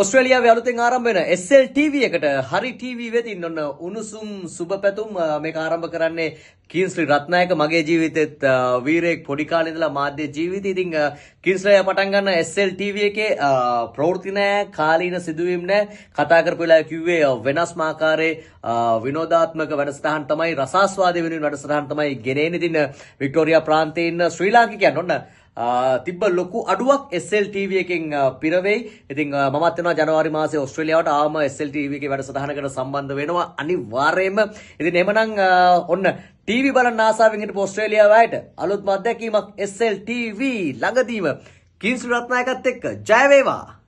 ඔස්ට්‍රලියාව අලුතෙන් ආරම්භ වෙන SL TV එකට හරි TV වෙතින් ඔන්න උණුසුම් සුබ පැතුම් මේක ආරම්භ කරන්නේ කින්ස්ලි රත්නායක මගේ ජීවිතෙත් වීරයෙක් පොඩි කාලේ ඉඳලා මාධ්‍ය ජීවිතේ ඉතින් කින්ස්ලියා පටන් ගන්න SL TV එකේ ප්‍රවෘත්ති නෑ කාලීන සිදුවීම් නෑ කතා කරපු වෙලාව කිව්වේ වෙනස් මාකාරයේ විනෝදාත්මක වැඩසටහන් තමයි රසාස්වාදයේ වෙනුවෙන් වැඩසටහන් තමයි ගෙනෙන්නේ ඉතින් වික්ටෝරියා ප්‍රාන්තයේ ඉන්න ශ්‍රී ලාංකිකයන් ඔන්න තිබ ලොකු අඩුවක් SLTV එකෙන් පිරවෙයි ඉතින් මමත් වෙනවා ජනවාරි මාසේ ඔස්ට්‍රේලියාවට ආවම SLTV එකේ වැඩසටහනකට සම්බන්ධ වෙනවා අනිවාර්යයෙන්ම ඉතින් එමනම් ඔන්න TV බලන්න ආසාවෙන් හිටපු ඔස්ට්‍රේලියාව අයට අලුත් අත්දැකීමක් SLTV ළඟදීම කිංසු රත්නායකත් එක්ක ජය වේවා